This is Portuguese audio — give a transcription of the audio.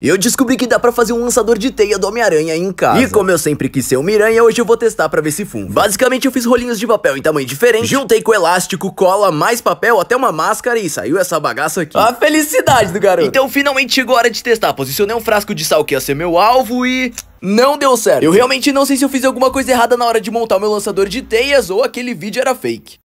Eu descobri que dá pra fazer um lançador de teia do Homem-Aranha em casa. E como eu sempre quis ser o um Miranha, hoje eu vou testar pra ver se funciona. Basicamente eu fiz rolinhos de papel em tamanho diferente, juntei com elástico, cola, mais papel, até uma máscara e saiu essa bagaça aqui. A felicidade do garoto. Então finalmente chegou a hora de testar. Posicionei um frasco de sal que ia ser meu alvo e... Não deu certo. Eu realmente não sei se eu fiz alguma coisa errada na hora de montar o meu lançador de teias ou aquele vídeo era fake.